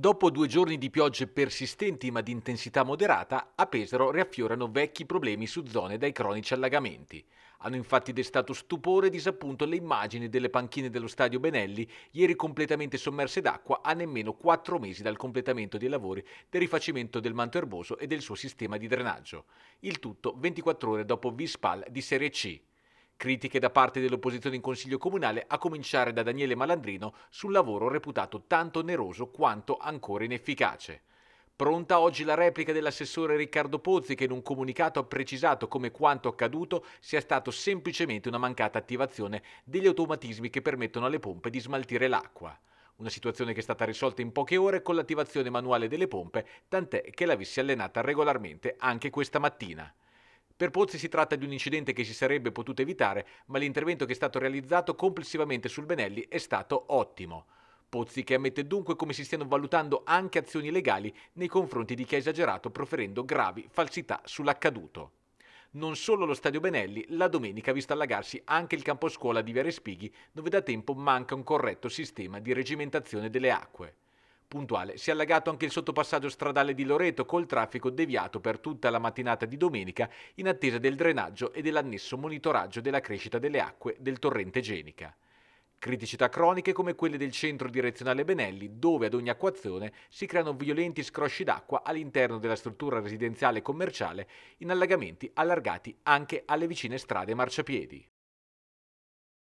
Dopo due giorni di piogge persistenti ma di intensità moderata, a Pesaro riaffiorano vecchi problemi su zone dai cronici allagamenti. Hanno infatti destato stupore e disappunto le immagini delle panchine dello stadio Benelli, ieri completamente sommerse d'acqua a nemmeno quattro mesi dal completamento dei lavori del rifacimento del manto erboso e del suo sistema di drenaggio. Il tutto 24 ore dopo Vispal di Serie C. Critiche da parte dell'opposizione in Consiglio Comunale, a cominciare da Daniele Malandrino, sul lavoro reputato tanto oneroso quanto ancora inefficace. Pronta oggi la replica dell'assessore Riccardo Pozzi che in un comunicato ha precisato come quanto accaduto sia stato semplicemente una mancata attivazione degli automatismi che permettono alle pompe di smaltire l'acqua. Una situazione che è stata risolta in poche ore con l'attivazione manuale delle pompe, tant'è che l'avessi allenata regolarmente anche questa mattina. Per Pozzi si tratta di un incidente che si sarebbe potuto evitare, ma l'intervento che è stato realizzato complessivamente sul Benelli è stato ottimo. Pozzi che ammette dunque come si stiano valutando anche azioni legali nei confronti di chi ha esagerato proferendo gravi falsità sull'accaduto. Non solo lo stadio Benelli, la domenica ha visto allagarsi anche il campo scuola di Viare Spighi, dove da tempo manca un corretto sistema di regimentazione delle acque puntuale. Si è allagato anche il sottopassaggio stradale di Loreto col traffico deviato per tutta la mattinata di domenica in attesa del drenaggio e dell'annesso monitoraggio della crescita delle acque del torrente Genica. Criticità croniche come quelle del centro direzionale Benelli, dove ad ogni acquazione si creano violenti scrosci d'acqua all'interno della struttura residenziale e commerciale in allagamenti allargati anche alle vicine strade e marciapiedi.